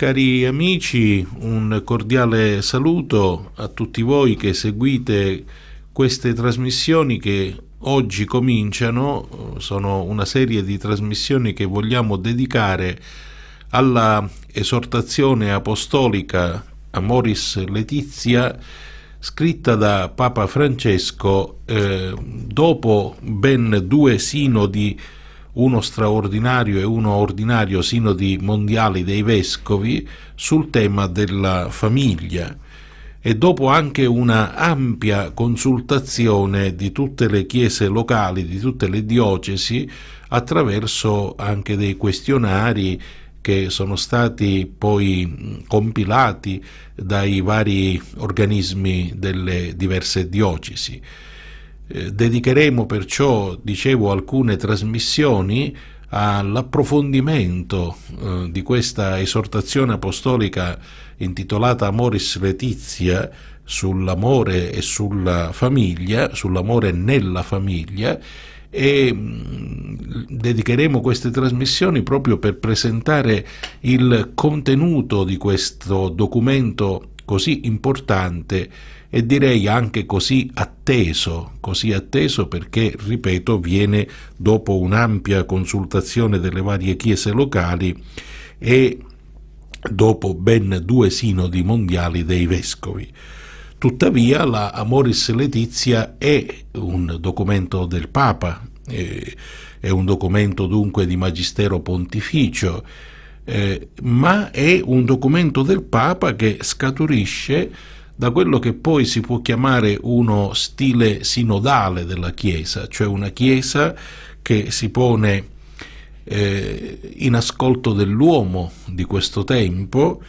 Cari amici, un cordiale saluto a tutti voi che seguite queste trasmissioni che oggi cominciano, sono una serie di trasmissioni che vogliamo dedicare alla esortazione apostolica Amoris Letizia scritta da Papa Francesco eh, dopo ben due sinodi uno straordinario e uno ordinario sinodi mondiali dei vescovi sul tema della famiglia e dopo anche una ampia consultazione di tutte le chiese locali, di tutte le diocesi, attraverso anche dei questionari che sono stati poi compilati dai vari organismi delle diverse diocesi. Eh, dedicheremo perciò, dicevo, alcune trasmissioni all'approfondimento eh, di questa esortazione apostolica intitolata Amoris Letizia sull'amore e sulla famiglia, sull'amore nella famiglia e mm, dedicheremo queste trasmissioni proprio per presentare il contenuto di questo documento così importante e direi anche così atteso, così atteso perché, ripeto, viene dopo un'ampia consultazione delle varie chiese locali e dopo ben due sinodi mondiali dei vescovi. Tuttavia la Amoris Letizia è un documento del Papa, eh, è un documento dunque di magistero pontificio, eh, ma è un documento del Papa che scaturisce da quello che poi si può chiamare uno stile sinodale della Chiesa, cioè una Chiesa che si pone eh, in ascolto dell'uomo di questo tempo,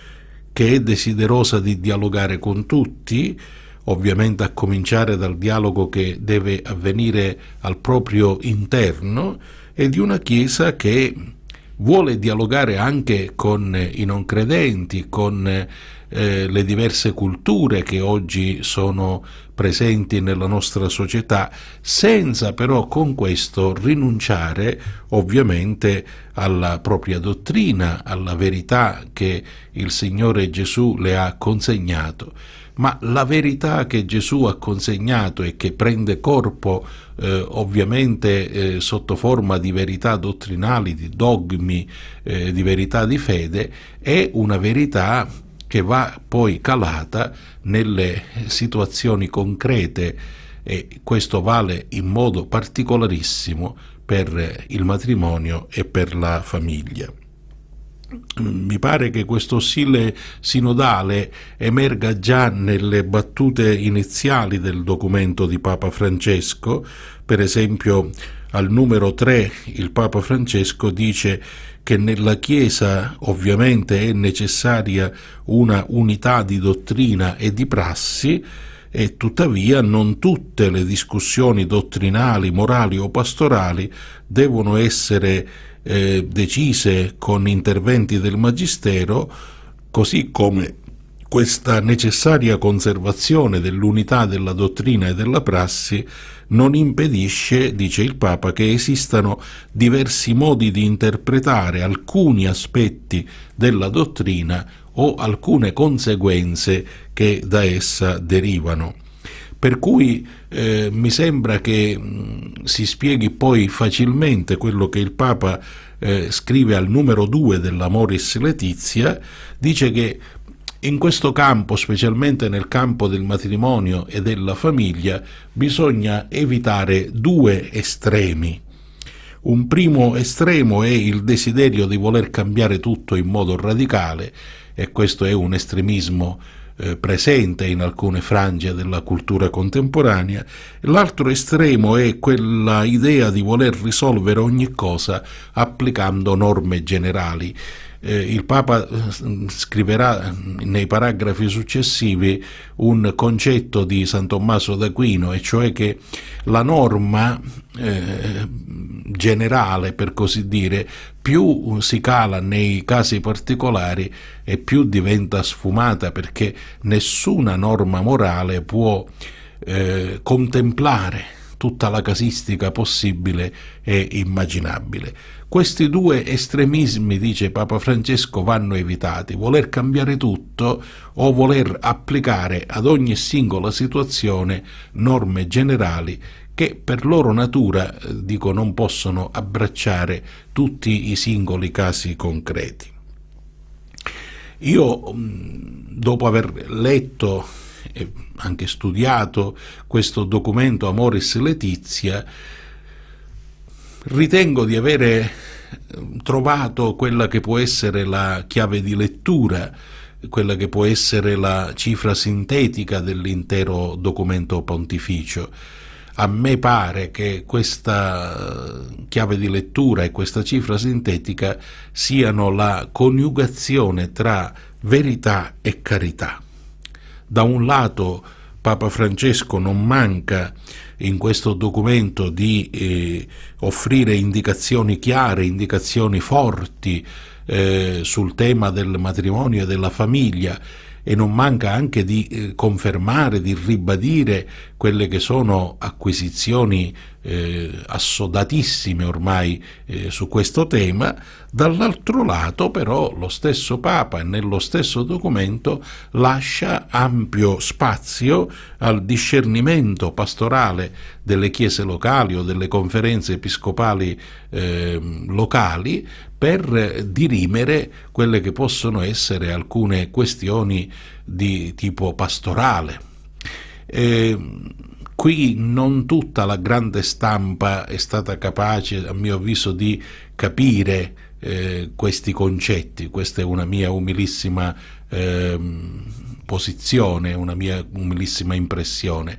che è desiderosa di dialogare con tutti, ovviamente a cominciare dal dialogo che deve avvenire al proprio interno, e di una Chiesa che vuole dialogare anche con i non credenti, con eh, le diverse culture che oggi sono presenti nella nostra società, senza però con questo rinunciare ovviamente alla propria dottrina, alla verità che il Signore Gesù le ha consegnato ma la verità che Gesù ha consegnato e che prende corpo eh, ovviamente eh, sotto forma di verità dottrinali, di dogmi, eh, di verità di fede, è una verità che va poi calata nelle situazioni concrete e questo vale in modo particolarissimo per il matrimonio e per la famiglia mi pare che questo stile sinodale emerga già nelle battute iniziali del documento di Papa Francesco, per esempio al numero 3 il Papa Francesco dice che nella Chiesa ovviamente è necessaria una unità di dottrina e di prassi, e tuttavia non tutte le discussioni dottrinali, morali o pastorali devono essere eh, decise con interventi del Magistero, così come questa necessaria conservazione dell'unità della dottrina e della prassi non impedisce, dice il Papa, che esistano diversi modi di interpretare alcuni aspetti della dottrina o alcune conseguenze che da essa derivano. Per cui eh, mi sembra che mh, mm, si spieghi poi facilmente quello che il Papa eh, scrive al numero 2 della Moris Letizia, dice che in questo campo, specialmente nel campo del matrimonio e della famiglia, bisogna evitare due estremi. Un primo estremo è il desiderio di voler cambiare tutto in modo radicale, e questo è un estremismo eh, presente in alcune frange della cultura contemporanea, l'altro estremo è quella idea di voler risolvere ogni cosa applicando norme generali eh, il Papa eh, scriverà nei paragrafi successivi un concetto di San Tommaso d'Aquino, e cioè che la norma eh, generale, per così dire, più si cala nei casi particolari e più diventa sfumata, perché nessuna norma morale può eh, contemplare tutta la casistica possibile e immaginabile. Questi due estremismi, dice Papa Francesco, vanno evitati. Voler cambiare tutto o voler applicare ad ogni singola situazione norme generali che per loro natura, eh, dico, non possono abbracciare tutti i singoli casi concreti. Io, mm, dopo aver letto e anche studiato questo documento Amoris Letizia, ritengo di avere eh, trovato quella che può essere la chiave di lettura, quella che può essere la cifra sintetica dell'intero documento pontificio. A me pare che questa eh, chiave di lettura e questa cifra sintetica siano la coniugazione tra verità e carità da un lato Papa Francesco non manca in questo documento di eh, offrire indicazioni chiare, indicazioni forti eh, sul tema del matrimonio e della famiglia e non manca anche di eh, confermare, di ribadire quelle che sono acquisizioni eh, assodatissime ormai eh, su questo tema, dall'altro lato però lo stesso Papa nello stesso documento lascia ampio spazio al discernimento pastorale delle chiese locali o delle conferenze episcopali ehm, locali per dirimere quelle che possono essere alcune questioni di tipo pastorale. E qui non tutta la grande stampa è stata capace, a mio avviso, di capire eh, questi concetti. Questa è una mia umilissima eh, posizione, una mia umilissima impressione.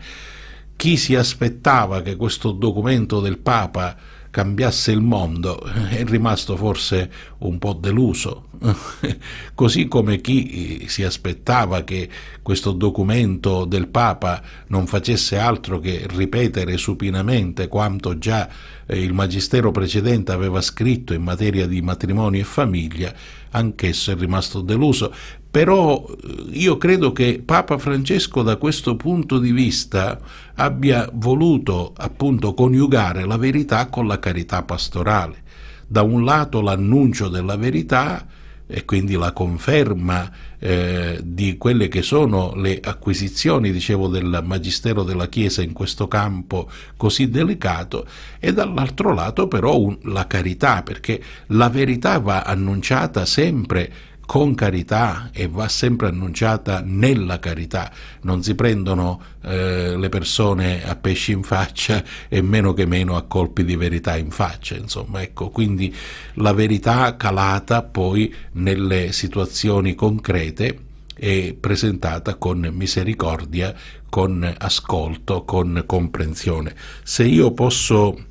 Chi si aspettava che questo documento del Papa cambiasse il mondo eh, è rimasto forse un po' deluso, così come chi eh, si aspettava che questo documento del Papa non facesse altro che ripetere supinamente quanto già eh, il Magistero precedente aveva scritto in materia di matrimonio e famiglia, anch'esso è rimasto deluso però eh, io credo che Papa Francesco da questo punto di vista abbia voluto appunto coniugare la verità con la carità pastorale. Da un lato l'annuncio della verità e quindi la conferma eh, di quelle che sono le acquisizioni, dicevo, del Magistero della Chiesa in questo campo così delicato, e dall'altro lato però un, la carità, perché la verità va annunciata sempre con carità e va sempre annunciata nella carità, non si prendono eh, le persone a pesci in faccia e meno che meno a colpi di verità in faccia, insomma, ecco, quindi la verità calata poi nelle situazioni concrete e presentata con misericordia, con ascolto, con comprensione. Se io posso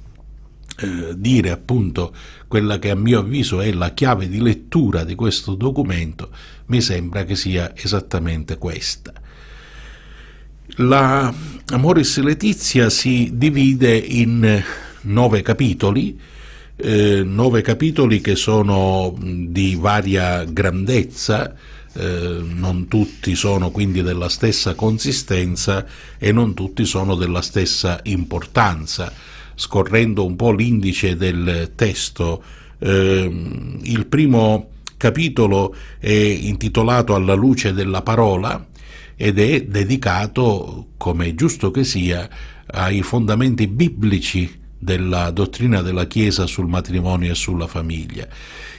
eh, dire appunto quella che a mio avviso è la chiave di lettura di questo documento, mi sembra che sia esattamente questa. La Amoris Letizia si divide in nove capitoli, eh, nove capitoli che sono di varia grandezza, eh, non tutti sono quindi della stessa consistenza e non tutti sono della stessa importanza scorrendo un po' l'indice del testo, eh, il primo capitolo è intitolato Alla luce della parola ed è dedicato, come è giusto che sia, ai fondamenti biblici della dottrina della Chiesa sul matrimonio e sulla famiglia.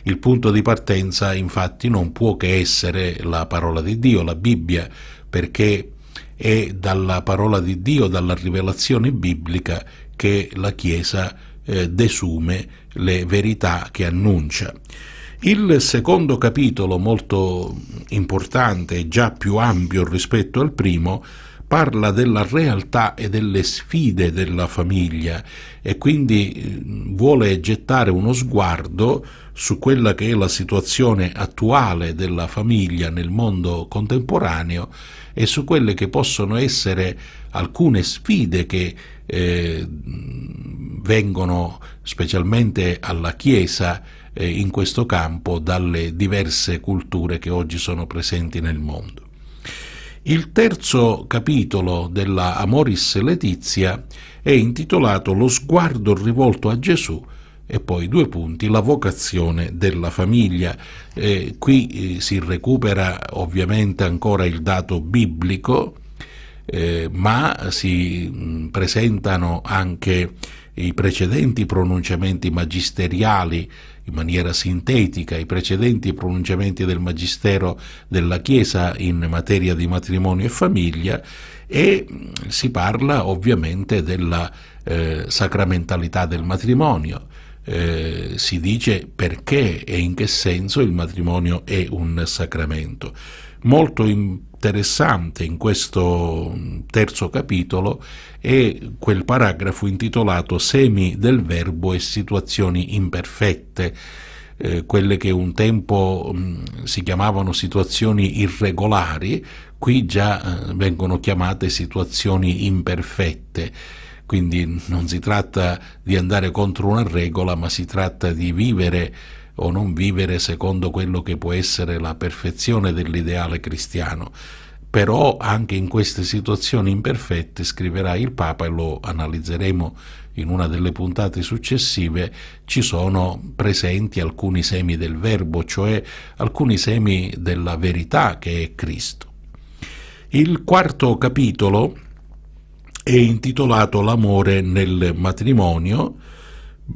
Il punto di partenza infatti non può che essere la parola di Dio, la Bibbia, perché è dalla parola di Dio, dalla rivelazione biblica che la Chiesa eh, desume le verità che annuncia. Il secondo capitolo, molto importante e già più ampio rispetto al primo, parla della realtà e delle sfide della famiglia e quindi eh, vuole gettare uno sguardo su quella che è la situazione attuale della famiglia nel mondo contemporaneo e su quelle che possono essere alcune sfide che eh, vengono specialmente alla Chiesa eh, in questo campo dalle diverse culture che oggi sono presenti nel mondo. Il terzo capitolo della Amoris Letizia è intitolato Lo sguardo rivolto a Gesù e poi due punti, la vocazione della famiglia. Eh, qui eh, si recupera ovviamente ancora il dato biblico, eh, ma si mh, mm, presentano anche i precedenti pronunciamenti magisteriali in maniera sintetica, i precedenti pronunciamenti del Magistero della Chiesa in materia di matrimonio e famiglia e mm, si parla ovviamente della eh, sacramentalità del matrimonio. Eh, si dice perché e in che senso il matrimonio è un sacramento molto interessante in questo mm, terzo capitolo è quel paragrafo intitolato Semi del verbo e situazioni imperfette, eh, quelle che un tempo mh, mm, si chiamavano situazioni irregolari, qui già eh, vengono chiamate situazioni imperfette. Quindi non si tratta di andare contro una regola, ma si tratta di vivere o non vivere secondo quello che può essere la perfezione dell'ideale cristiano. Però anche in queste situazioni imperfette scriverà il Papa e lo analizzeremo in una delle puntate successive ci sono presenti alcuni semi del verbo, cioè alcuni semi della verità che è Cristo. Il quarto capitolo è intitolato L'amore nel matrimonio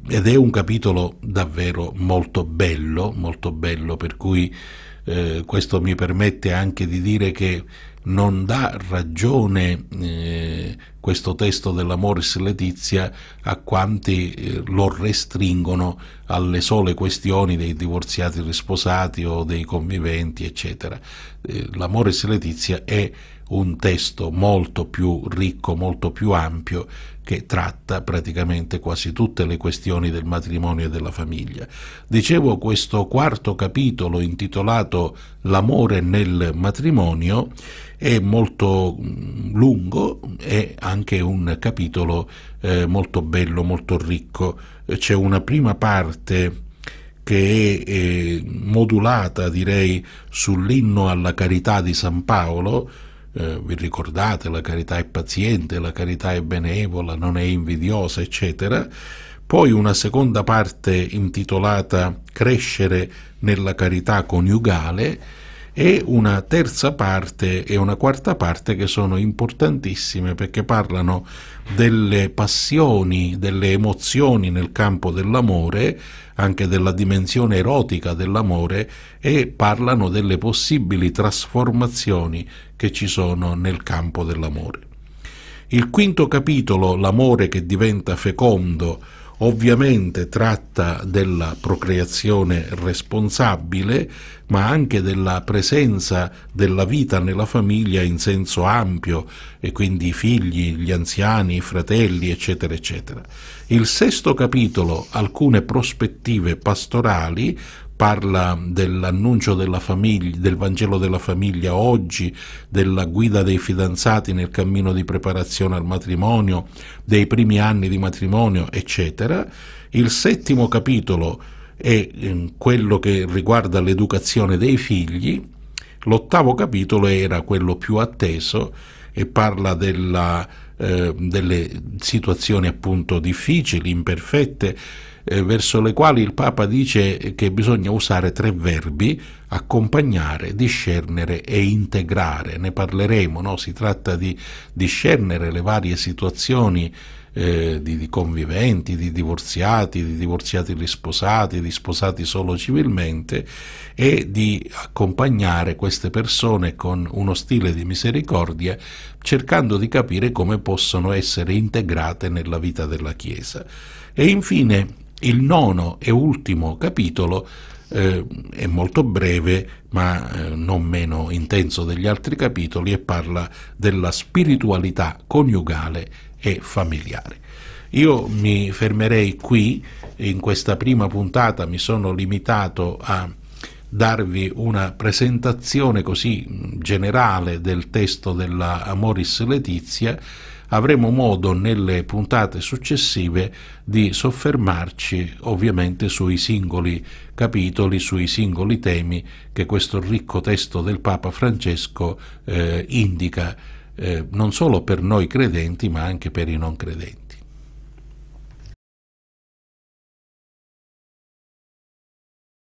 ed è un capitolo davvero molto bello, molto bello, per cui eh, questo mi permette anche di dire che non dà ragione eh, questo testo dell'Amoris Letizia a quanti eh, lo restringono alle sole questioni dei divorziati risposati o dei conviventi, eccetera. Eh, L'Amoris Letizia è un testo molto più ricco, molto più ampio, che tratta praticamente quasi tutte le questioni del matrimonio e della famiglia. Dicevo, questo quarto capitolo intitolato L'amore nel matrimonio è molto mm, lungo, è anche un capitolo eh, molto bello, molto ricco. C'è una prima parte che è eh, modulata, direi, sull'inno alla carità di San Paolo, eh, vi ricordate, la carità è paziente, la carità è benevola, non è invidiosa, eccetera. Poi una seconda parte intitolata Crescere nella carità coniugale, e una terza parte e una quarta parte che sono importantissime perché parlano delle passioni, delle emozioni nel campo dell'amore, anche della dimensione erotica dell'amore e parlano delle possibili trasformazioni che ci sono nel campo dell'amore. Il quinto capitolo, l'amore che diventa fecondo, Ovviamente tratta della procreazione responsabile, ma anche della presenza della vita nella famiglia in senso ampio, e quindi i figli, gli anziani, i fratelli, eccetera, eccetera. Il sesto capitolo, alcune prospettive pastorali, parla dell'annuncio della famiglia, del Vangelo della famiglia oggi, della guida dei fidanzati nel cammino di preparazione al matrimonio, dei primi anni di matrimonio, eccetera. Il settimo capitolo è ehm, quello che riguarda l'educazione dei figli, l'ottavo capitolo era quello più atteso e parla della, eh, delle situazioni appunto difficili, imperfette, eh, verso le quali il Papa dice che bisogna usare tre verbi, accompagnare, discernere e integrare. Ne parleremo, no? si tratta di discernere le varie situazioni eh, di, di, conviventi, di divorziati, di divorziati risposati, di sposati solo civilmente e di accompagnare queste persone con uno stile di misericordia cercando di capire come possono essere integrate nella vita della Chiesa. E infine il nono e ultimo capitolo eh, è molto breve ma eh, non meno intenso degli altri capitoli e parla della spiritualità coniugale e familiare. Io mi fermerei qui, in questa prima puntata mi sono limitato a darvi una presentazione così generale del testo della Amoris Letizia avremo modo nelle puntate successive di soffermarci ovviamente sui singoli capitoli, sui singoli temi che questo ricco testo del Papa Francesco eh, indica eh, non solo per noi credenti ma anche per i non credenti.